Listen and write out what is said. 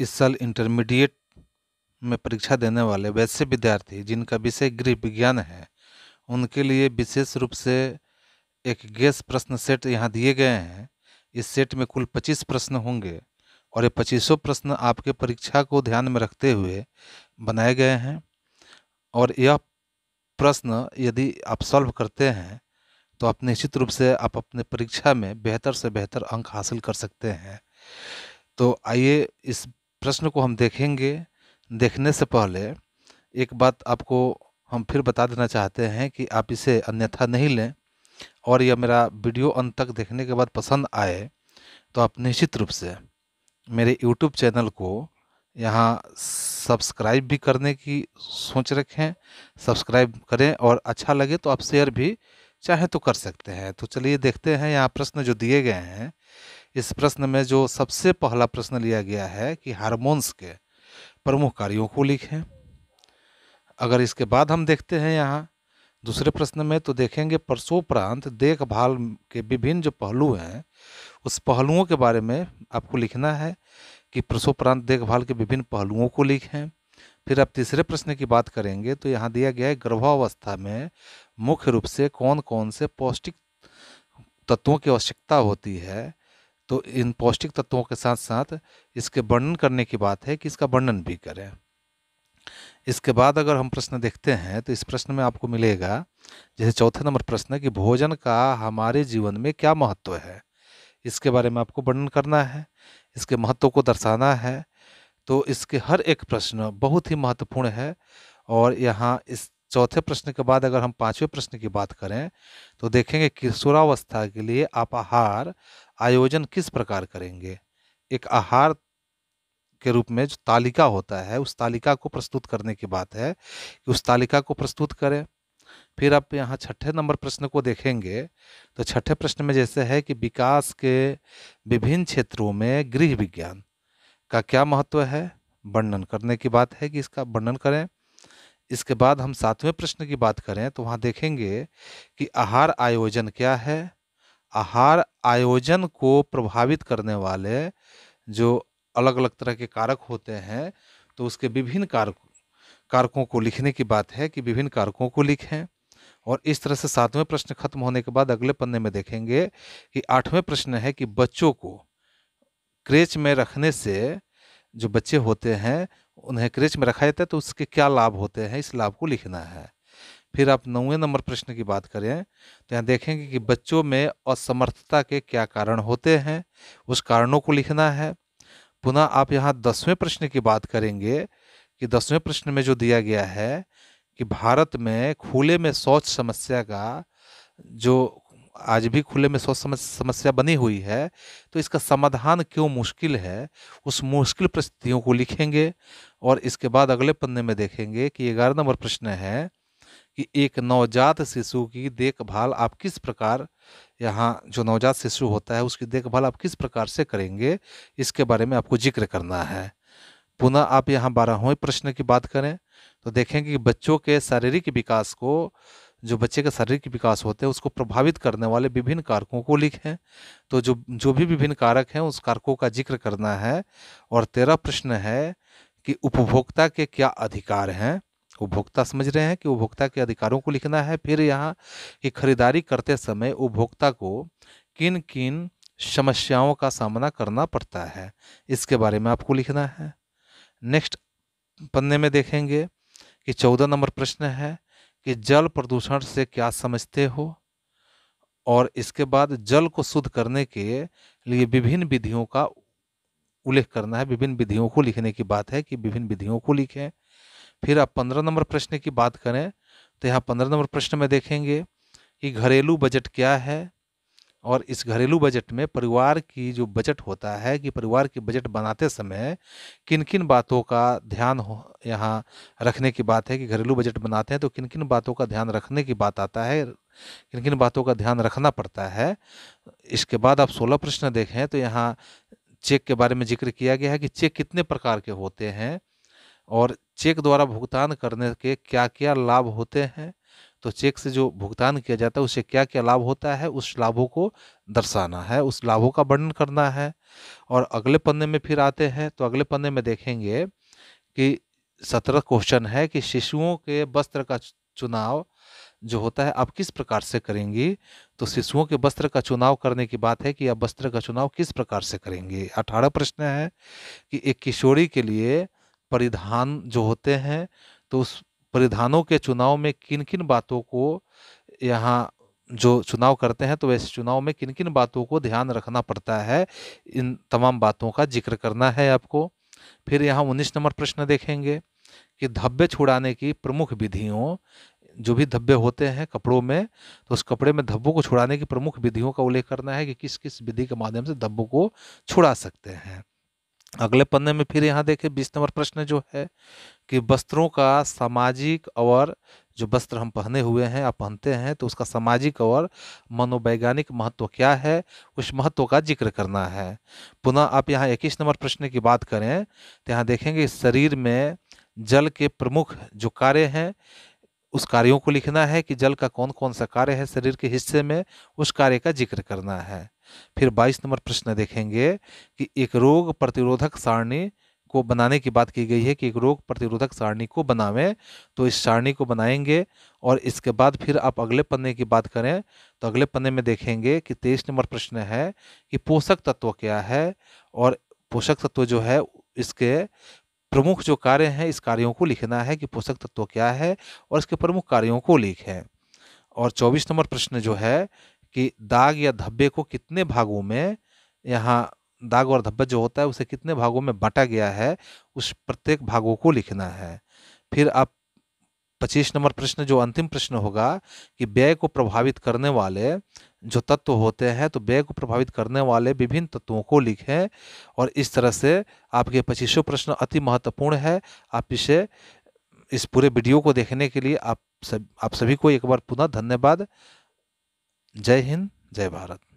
इस साल इंटरमीडिएट में परीक्षा देने वाले वैसे विद्यार्थी जिनका विषय गृह विज्ञान है उनके लिए विशेष रूप से एक गैस प्रश्न सेट यहाँ दिए गए हैं इस सेट में कुल पच्चीस प्रश्न होंगे और ये पच्चीसों प्रश्न आपके परीक्षा को ध्यान में रखते हुए बनाए गए हैं और यह प्रश्न यदि आप सॉल्व करते हैं तो आप निश्चित रूप से आप अपने परीक्षा में बेहतर से बेहतर अंक हासिल कर सकते हैं तो आइए इस प्रश्न को हम देखेंगे देखने से पहले एक बात आपको हम फिर बता देना चाहते हैं कि आप इसे अन्यथा नहीं लें और यह मेरा वीडियो अंत तक देखने के बाद पसंद आए तो आप निश्चित रूप से मेरे यूट्यूब चैनल को यहाँ सब्सक्राइब भी करने की सोच रखें सब्सक्राइब करें और अच्छा लगे तो आप शेयर भी चाहे तो कर सकते हैं तो चलिए देखते हैं यहाँ प्रश्न जो दिए गए हैं इस प्रश्न में जो सबसे पहला प्रश्न लिया गया है कि हार्मोन्स के प्रमुख कार्यों को लिखें अगर इसके बाद हम देखते हैं यहाँ दूसरे प्रश्न में तो देखेंगे परसोपरांत देखभाल के विभिन्न जो पहलू हैं उस पहलुओं के बारे में आपको लिखना है कि प्रसोपरांत देखभाल के विभिन्न पहलुओं को लिखें फिर आप तीसरे प्रश्न की बात करेंगे तो यहाँ दिया गया है गर्भावस्था में मुख्य रूप से कौन कौन से पौष्टिक तत्वों की आवश्यकता होती है तो इन पौष्टिक तत्वों के साथ साथ इसके वर्णन करने की बात है कि इसका वर्णन भी करें इसके बाद अगर हम प्रश्न देखते हैं तो इस प्रश्न में आपको मिलेगा जैसे चौथे नंबर प्रश्न कि भोजन का हमारे जीवन में क्या महत्व है इसके बारे में आपको वर्णन करना है इसके महत्व को दर्शाना है तो इसके हर एक प्रश्न बहुत ही महत्वपूर्ण है और यहाँ इस चौथे प्रश्न के बाद अगर हम पांचवें प्रश्न की बात करें तो देखेंगे किशोरावस्था के लिए आप आहार आयोजन किस प्रकार करेंगे एक आहार के रूप में जो तालिका होता है उस तालिका को प्रस्तुत करने की बात है कि उस तालिका को प्रस्तुत करें फिर आप यहाँ छठे नंबर प्रश्न को देखेंगे तो छठे प्रश्न में जैसे है कि विकास के विभिन्न क्षेत्रों में गृह विज्ञान का क्या महत्व है वर्णन करने की बात है कि इसका वर्णन करें इसके बाद हम सातवें प्रश्न की बात करें तो वहाँ देखेंगे कि आहार आयोजन क्या है आहार आयोजन को प्रभावित करने वाले जो अलग अलग तरह के कारक होते हैं तो उसके विभिन्न कारक कारकों को लिखने की बात है कि विभिन्न कारकों को लिखें और इस तरह से सातवें प्रश्न खत्म होने के बाद अगले पन्ने में देखेंगे कि आठवें प्रश्न है कि बच्चों को क्रेच में रखने से जो बच्चे होते हैं उन्हें क्रेच में रखा जाता है तो उसके क्या लाभ होते हैं इस लाभ को लिखना है फिर आप नौवें नंबर प्रश्न की बात करें तो यहाँ देखेंगे कि बच्चों में असमर्थता के क्या कारण होते हैं उस कारणों को लिखना है पुनः आप यहाँ दसवें प्रश्न की बात करेंगे कि दसवें प्रश्न में जो दिया गया है कि भारत में खुले में शौच समस्या का जो आज भी खुले में शौच समस्या बनी हुई है तो इसका समाधान क्यों मुश्किल है उस मुश्किल परिस्थितियों को लिखेंगे और इसके बाद अगले पन्ने में देखेंगे कि ग्यारह नंबर प्रश्न है कि एक नवजात शिशु की देखभाल आप किस प्रकार यहाँ जो नवजात शिशु होता है उसकी देखभाल आप किस प्रकार से करेंगे इसके बारे में आपको जिक्र करना है पुनः आप यहाँ बारहवें प्रश्न की बात करें तो देखेंगे कि बच्चों के शारीरिक विकास को जो बच्चे का शारीरिक विकास होते हैं उसको प्रभावित करने वाले विभिन्न कारकों को लिखें तो जो जो भी विभिन्न कारक हैं उस कारकों का जिक्र करना है और तेरह प्रश्न है कि उपभोक्ता के क्या अधिकार हैं उपभोक्ता समझ रहे हैं कि उपभोक्ता के अधिकारों को लिखना है फिर यहाँ कि खरीदारी करते समय उपभोक्ता को किन किन समस्याओं का सामना करना पड़ता है इसके बारे में आपको लिखना है नेक्स्ट पन्ने में देखेंगे कि चौदह नंबर प्रश्न है कि जल प्रदूषण से क्या समझते हो और इसके बाद जल को शुद्ध करने के लिए विभिन्न विधियों का उल्लेख करना है विभिन्न विधियों को लिखने की बात है कि विभिन्न विधियों को लिखें फिर आप पंद्रह नंबर प्रश्न की बात करें तो यहाँ पंद्रह नंबर प्रश्न में देखेंगे कि घरेलू बजट क्या है और इस घरेलू बजट में परिवार की जो बजट होता है कि परिवार की बजट बनाते समय किन किन बातों का ध्यान हो यहाँ रखने की बात है कि घरेलू बजट बनाते हैं तो किन किन बातों का ध्यान रखने की बात आता है किन किन बातों का ध्यान रखना पड़ता है इसके बाद आप सोलह प्रश्न देखें तो यहाँ चेक के बारे में जिक्र किया गया है कि चेक कितने प्रकार के होते हैं और चेक द्वारा भुगतान करने के क्या क्या लाभ होते हैं तो चेक से जो भुगतान किया जाता है उसे क्या क्या लाभ होता है उस लाभों को दर्शाना है उस लाभों का वर्णन करना है और अगले पन्ने में फिर आते हैं तो अगले पन्ने में देखेंगे कि सत्रह क्वेश्चन है कि शिशुओं के वस्त्र का चुनाव जो होता है आप किस प्रकार से करेंगी तो शिशुओं के वस्त्र का चुनाव करने की बात है कि आप वस्त्र का चुनाव किस प्रकार से करेंगे अठारह प्रश्न है कि एक किशोरी के लिए परिधान जो होते हैं तो उस परिधानों के चुनाव में किन किन बातों को यहाँ जो चुनाव करते हैं तो वैसे चुनाव में किन किन बातों को ध्यान रखना पड़ता है इन तमाम बातों का जिक्र करना है आपको फिर यहाँ उन्नीस नंबर प्रश्न देखेंगे कि धब्बे छुड़ाने की प्रमुख विधियों जो भी धब्बे होते हैं कपड़ों में तो उस कपड़े में धब्बों को छुड़ाने की प्रमुख विधियों का उल्लेख करना है कि किस किस विधि के माध्यम से धब्बों को छुड़ा सकते हैं अगले पन्ने में फिर यहाँ देखें बीस नंबर प्रश्न जो है कि वस्त्रों का सामाजिक और जो वस्त्र हम पहने हुए हैं या पहनते हैं तो उसका सामाजिक और मनोवैज्ञानिक महत्व क्या है उस महत्व का जिक्र करना है पुनः आप यहाँ इक्कीस नंबर प्रश्न की बात करें तो यहाँ देखेंगे शरीर में जल के प्रमुख जो कार्य हैं उस कार्यों को लिखना है कि जल का कौन कौन सा कार्य है शरीर के हिस्से में उस कार्य का जिक्र करना है फिर 22 नंबर प्रश्न देखेंगे कि एक रोग प्रतिरोधक सारणी को बनाने की बात की गई है कि एक रोग प्रतिरोधक सारणी को बनावें तो इस सारणी को बनाएंगे और इसके बाद फिर आप अगले पन्ने की बात करें तो अगले पन्ने में देखेंगे कि तेईस नंबर प्रश्न है कि पोषक तत्व क्या है और पोषक तत्व जो है इसके प्रमुख जो कार्य हैं इस कार्यों को लिखना है कि पोषक तत्व क्या है और इसके प्रमुख कार्यों को लिखें और चौबीस नंबर प्रश्न जो है कि दाग या धब्बे को कितने भागों में यहाँ दाग और धब्बा जो होता है उसे कितने भागों में बांटा गया है उस प्रत्येक भागों को लिखना है फिर आप पच्चीस नंबर प्रश्न जो अंतिम प्रश्न होगा कि व्यय को प्रभावित करने वाले जो तत्व होते हैं तो व्यय को प्रभावित करने वाले विभिन्न तत्वों को लिखें और इस तरह से आपके पच्चीसों प्रश्न अति महत्वपूर्ण है आप इसे इस पूरे वीडियो को देखने के लिए आप सब आप सभी को एक बार पुनः धन्यवाद जय हिंद जय भारत